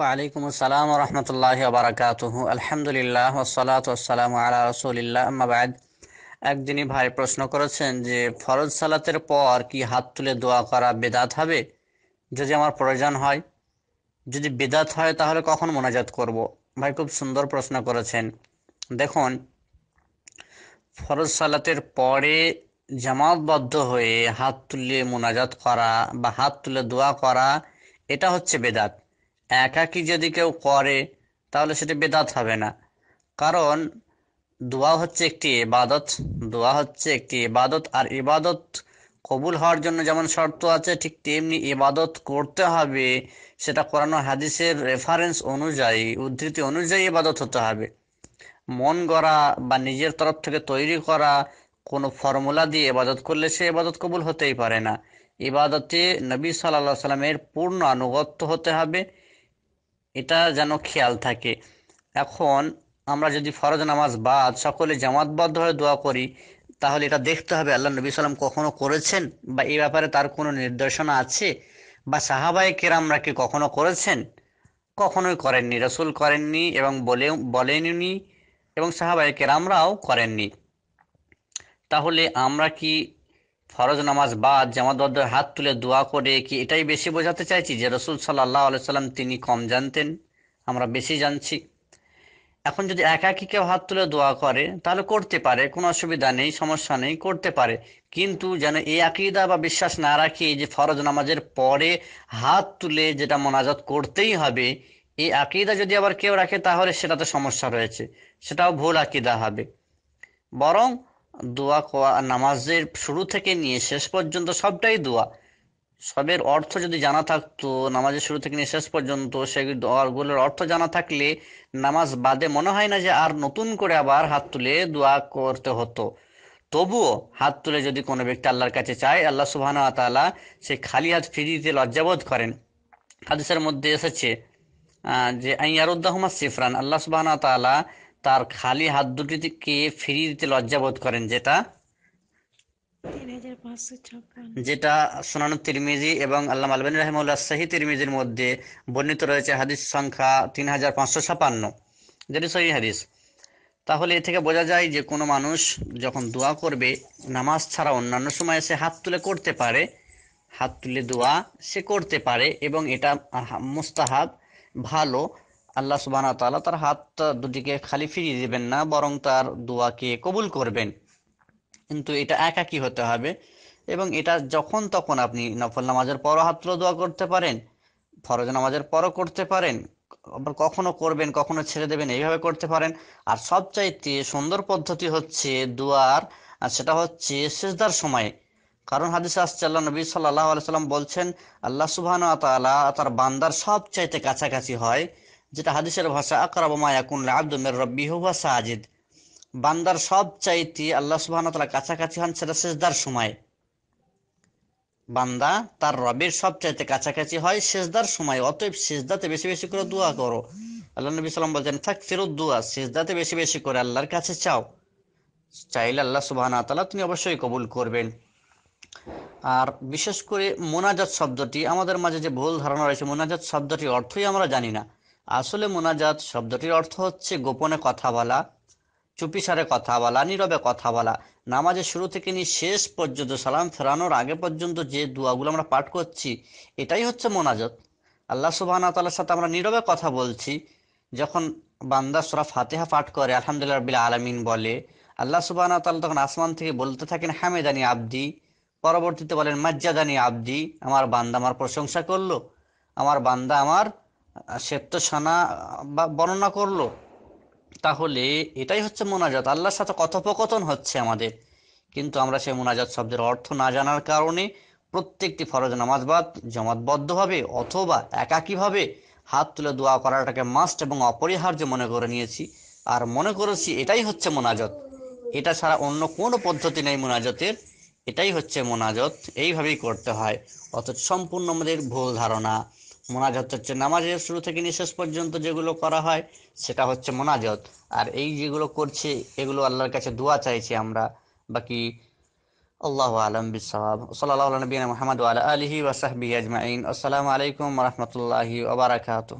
ওয়ালাইকুম আসসালাম রহমতুল্লাহ বারাকাত আলহামদুলিল্লাহ ওসলাত ওসালাম আলা রসুলিল্লাহ আম্মাবাদ একদিনই ভাই প্রশ্ন করেছেন যে ফরজ সালাতের পর কি হাত তুলে দোয়া করা বেদাত হবে যদি আমার প্রয়োজন হয় যদি বেদাত হয় তাহলে কখন মোনাজাত করব। ভাই খুব সুন্দর প্রশ্ন করেছেন দেখুন ফরজ সালাতের পরে জামাতবদ্ধ হয়ে হাত তুলে মোনাজাত করা বা হাত তুলে দোয়া করা এটা হচ্ছে বেদাত একাকি যদি কেউ করে তাহলে সেটি বেদাত হবে না কারণ দোয়া হচ্ছে একটি ইবাদত দোয়া হচ্ছে একটি ইবাদত আর ইবাদত কবুল হওয়ার জন্য যেমন শর্ত আছে ঠিক তেমনি ইবাদত করতে হবে সেটা কোরআন হাদিসের রেফারেন্স অনুযায়ী উদ্ধৃতি অনুযায়ী ইবাদত হতে হবে মন গড়া বা নিজের তরফ থেকে তৈরি করা কোনো ফর্মুলা দিয়ে ইবাদত করলে সে ইবাদত কবুল হতেই পারে না ইবাদতে নবী সাল্লাহ সাল্লামের পূর্ণ আনুগত্য হতে হবে এটা যেন খেয়াল থাকে এখন আমরা যদি ফরজ নামাজ বাদ সকলে জামাতবদ্ধ হয়ে দোয়া করি তাহলে এটা দেখতে হবে আল্লাহ নবী সাল্লাম কখনো করেছেন বা এই ব্যাপারে তার কোনো নির্দেশনা আছে বা সাহাবাই কেরামরা কি কখনো করেছেন কখনোই করেননি রসুল করেননি এবং বলে বলেননি এবং সাহাবাই কেরামরাও করেননি তাহলে আমরা কি ফরজ নামাজ বাদ জামাতবদ্ধ হাত তুলে দোয়া করে কি এটাই বেশি বোঝাতে চাইছি যে রসুল সাল্লাহ সাল্লাম তিনি কম জানতেন আমরা বেশি জানছি এখন যদি একাকি কেউ হাত তুলে দোয়া করে তাহলে করতে পারে কোনো অসুবিধা নেই সমস্যা নেই করতে পারে কিন্তু যেন এই আকিদা বা বিশ্বাস না রাখি যে ফরজ নামাজের পরে হাত তুলে যেটা মোনাজাত করতেই হবে এই আকিদা যদি আবার কেউ রাখে তাহলে সেটাতে সমস্যা রয়েছে সেটাও ভুল আকিদা হবে বরং দোয়া কোয়া নামাজের শুরু থেকে নিয়ে শেষ পর্যন্ত সবটাই দোয়া সবের অর্থ যদি জানা থাকতো নামাজের শুরু থেকে নিয়ে শেষ পর্যন্ত সেই দোয়াগুলোর অর্থ জানা থাকলে নামাজ বাদে মনে হয় না যে আর নতুন করে আবার হাত তুলে দোয়া করতে হতো তবুও হাত তুলে যদি কোনো ব্যক্তি আল্লাহর কাছে চায় আল্লাহ সুবাহ তালা সে খালি হাত ফিরিয়ে দিতে লজ্জাবোধ করেন হাদিসের মধ্যে এসেছে যে আইয়ারুদ্দাহমা সিফরান আল্লাহ সুবাহ তালা তার খালি হাত দুটিকে ফিরিয়ে দিতে লজ্জা বোধ করেন যেটা যেটা সোনানু তিরমিজি এবং আল্লাহ আলবেন রহমুল্লাহ সাহি তিরমিজির মধ্যে বর্ণিত রয়েছে হাদিস সংখ্যা তিন হাজার পাঁচশো ছাপান্ন যেটি সহি হাদিস তাহলে এ থেকে বোঝা যায় যে কোনো মানুষ যখন দোয়া করবে নামাজ ছাড়া অন্যান্য সময় সে হাত তুলে করতে পারে হাত তুলে দোয়া সে করতে পারে এবং এটা মুস্তাহাব ভালো আল্লাহ সুবাহ তালা তার হাত দুটিকে খালি ফিরিয়ে দেবেন না বরং তার দোয়াকে কবুল করবেন কিন্তু এটা একাকি হতে হবে এবং এটা যখন তখন আপনি নফল নামাজের পরও হাত দোয়া করতে পারেন ফরজ নামাজের পরও করতে পারেন আবার কখনো করবেন কখনো ছেড়ে দেবেন এইভাবে করতে পারেন আর সবচাইতে সুন্দর পদ্ধতি হচ্ছে দুয়ার আর সেটা হচ্ছে শেষদার সময়ে কারণ হাদিস আসছে আল্লাহ নবী সাল্লাহ আলাইসাল্লাম বলছেন আল্লাহ সুবাহ তার বান্দার সবচাইতে কাছাকাছি হয় যেটা হাদিসের ভাষা আকরাব মায়াকুনলা আব্দুমের রব্বি হুয়া সাজিদ বান্দার সব চাইতে আল্লাহ সুবাহতলা কাছাকাছি হন সেটা শেষদার সময় বান্দা তার রবের সব চাইতে কাছাকাছি হয় শেষদার সময় অতএব শেষদাতে বেশি বেশি করে দোয়া করো আল্লাহ নবী সাল্লাম বলছেন থাক ফেরত দোয়া সেজদাতে বেশি বেশি করে আল্লাহর কাছে চাও চাইলে আল্লাহ সুবাহ তালা তিনি অবশ্যই কবুল করবেন আর বিশেষ করে মোনাজাত শব্দটি আমাদের মাঝে যে ভুল ধারণা রয়েছে মোনাজাত শব্দটির অর্থই আমরা জানি না আসলে মোনাজাত শব্দটির অর্থ হচ্ছে গোপনে কথা বলা চুপিসারে কথা বলা নীরবে কথা বলা নামাজের শুরু থেকে নিয়ে শেষ পর্যন্ত সালাম ফেরানোর আগে পর্যন্ত যে দোয়াগুলো আমরা পাঠ করছি এটাই হচ্ছে মোনাজাত আল্লাহ সুবাহ তাল্লার সাথে আমরা নীরবে কথা বলছি যখন বান্দা সুরা ফাতেহা পাঠ করে আলহামদুলিল্লাহ বিল আলমিন বলে আল্লাহ সুবাহ তাল্লাহ তখন আসমান থেকে বলতে থাকেন হামেদানি আবদি পরবর্তীতে বলেন মজ্জাদানি আবদি আমার বান্দা আমার প্রশংসা করলো আমার বান্দা আমার সেত্তসানা বা বর্ণনা করলো তাহলে এটাই হচ্ছে মোনাজাত আল্লাহর সাথে কথোপকথন হচ্ছে আমাদের কিন্তু আমরা সেই মোনাজাত শব্দের অর্থ না জানার কারণে প্রত্যেকটি ফরজ নামাজ বাদ জমাতবদ্ধভাবে অথবা একাকীভাবে হাত তুলে দোয়া করাটাকে মাস্ট এবং অপরিহার্য মনে করে নিয়েছি আর মনে করেছি এটাই হচ্ছে মোনাজত এটা ছাড়া অন্য কোনো পদ্ধতি নেই মোনাজতের এটাই হচ্ছে মোনাজত এইভাবেই করতে হয় অথচ সম্পূর্ণ আমাদের ভুল ধারণা মোনাজত হচ্ছে নামাজের শুরু থেকে নিঃশেষ শেষ পর্যন্ত যেগুলো করা হয় সেটা হচ্ছে মোনাজত আর এই যেগুলো করছে এগুলো আল্লাহর কাছে দোয়া চাইছি আমরা বাকি আল্লাহ আলম বিসাব সাল্লাহ নবীন মোহাম্মদ আলহি ওসাহবি আজমাইন আসসালামু আলাইকুম রহমতুল্লাহি ওবরাকাতু